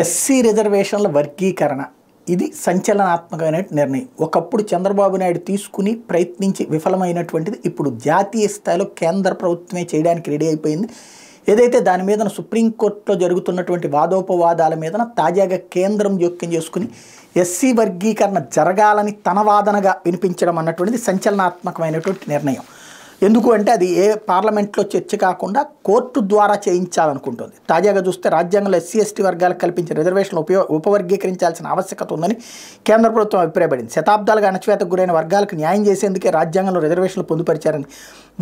SC రిజర్వేషన్ల వర్గీకరణ ఇది సంచలనాత్మకమైన నిర్ణయం ఒకప్పుడు చంద్రబాబు నాయుడు తీసుకుని ప్రయత్నించి విఫలమైనటువంటిది ఇప్పుడు జాతీయ స్థాయిలో కేంద్ర ప్రభుత్వమే చేయడానికి రెడీ అయిపోయింది ఏదైతే దాని మీద సుప్రీంకోర్టులో జరుగుతున్నటువంటి వాదోపవాదాల మీద తాజాగా కేంద్రం జోక్యం చేసుకుని ఎస్సీ వర్గీకరణ జరగాలని తన వాదనగా వినిపించడం అన్నటువంటిది సంచలనాత్మకమైనటువంటి నిర్ణయం ఎందుకు అంటే అది ఏ పార్లమెంట్లో చర్చ కాకుండా కోర్టు ద్వారా చేయించాలనుకుంటుంది తాజాగా చూస్తే రాజ్యాంగంలో ఎస్సీ ఎస్టీ వర్గాలకు కల్పించిన రిజర్వేషన్ ఉపయో ఉపవర్గీకరించాల్సిన ఆవశ్యకత ఉందని కేంద్ర ప్రభుత్వం అభిప్రాయపడింది శతాబ్దాలుగా అణచివేతకు గురైన వర్గాలకు న్యాయం చేసేందుకే రాజ్యాంగంలో రిజర్వేషన్లు పొందుపరిచారని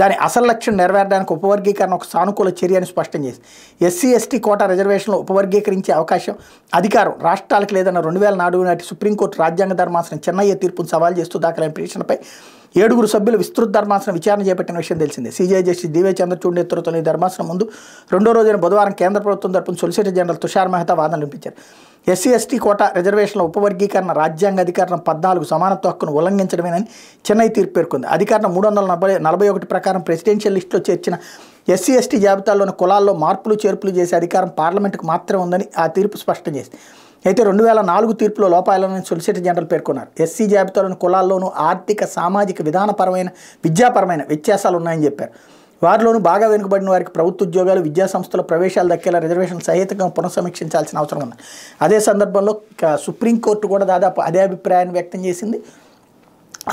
దాని అసలు లక్ష్యం నెరవేరడానికి ఉపవర్గీకరణ ఒక సానుకూల చర్య అని స్పష్టం చేసి ఎస్సీ ఎస్టీ కోట రిజర్వేషన్లు ఉపవర్గీకరించే అవకాశం అధికారం రాష్ట్రాలకు లేదన్న రెండు వేల నాలుగు నాటి సుప్రీంకోర్టు రాజ్యాంగ ధర్మాసనం చెన్నయ్య తీర్పును సవాల్ చేస్తూ దాఖలైన పిటిషన్పై ఏడుగురు సభ్యులు విస్తృత ధర్మాసనం విచారణ చేపట్టిన విషయం తెలిసిందే సీజీఐ జస్టిస్ దివే చంద్రచూడ్ నేతృత్వంలో ఈ ధర్మాసనం ముందు రెండో రోజున బుధవారం కేంద్ర ప్రభుత్వం తరపున సొలిసిటర్ జనరల్ తుషార్ మెహతా వాదనలు వినిపించారు ఎస్సీ ఎస్టీ కోట రిజర్వేషన్ల ఉపవర్గీకరణ రాజ్యాంగ అధికారం పద్నాలుగు సమానత్వ హక్కును ఉల్లంఘించడమేనని చెన్నై తీర్పు పేర్కొంది అధికారం మూడు వందల నలభై నలభై ఒకటి ప్రకారం ప్రెసిడెన్షియల్ లిస్టులో చేర్చిన ఎస్సీ ఎస్టీ జాబితాలోని కులాల్లో మార్పులు చేర్పులు చేసే అధికారం పార్లమెంటుకు మాత్రమే ఉందని ఆ తీర్పు స్పష్టం చేసింది అయితే రెండు వేల నాలుగు తీర్పులో లోపాలని సొలిసిటర్ జనరల్ పేర్కొన్నారు ఎస్సీ జాబితాలోని కులాల్లోనూ ఆర్థిక సామాజిక విధానపరమైన విద్యాపరమైన వ్యత్యాసాలు ఉన్నాయని చెప్పారు వారిలోనూ బాగా వెనుకబడిన వారికి ప్రభుత్వ ఉద్యోగాలు విద్యా సంస్థల ప్రవేశాలు దక్కేలా రిజర్వేషన్ సహితంగా పునఃసమీక్షించాల్సిన అవసరం ఉంది అదే సందర్భంలో సుప్రీంకోర్టు కూడా దాదాపు అదే అభిప్రాయాన్ని వ్యక్తం చేసింది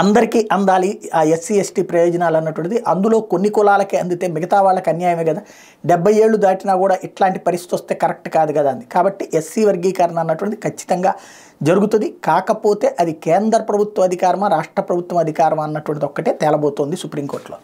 అందరికీ అందాలి ఆ ఎస్సీ ఎస్టీ ప్రయోజనాలు అన్నటువంటిది అందులో కొన్ని కులాలకి అందితే మిగతా వాళ్ళకి అన్యాయమే కదా డెబ్బై ఏళ్ళు దాటినా కూడా ఇట్లాంటి పరిస్థితి వస్తే కరెక్ట్ కాదు కదా అంది కాబట్టి ఎస్సీ వర్గీకరణ అన్నటువంటిది ఖచ్చితంగా జరుగుతుంది కాకపోతే అది కేంద్ర ప్రభుత్వ అధికారమా రాష్ట్ర ప్రభుత్వం అధికారమా అన్నటువంటిది ఒక్కటే తేలబోతోంది సుప్రీంకోర్టులో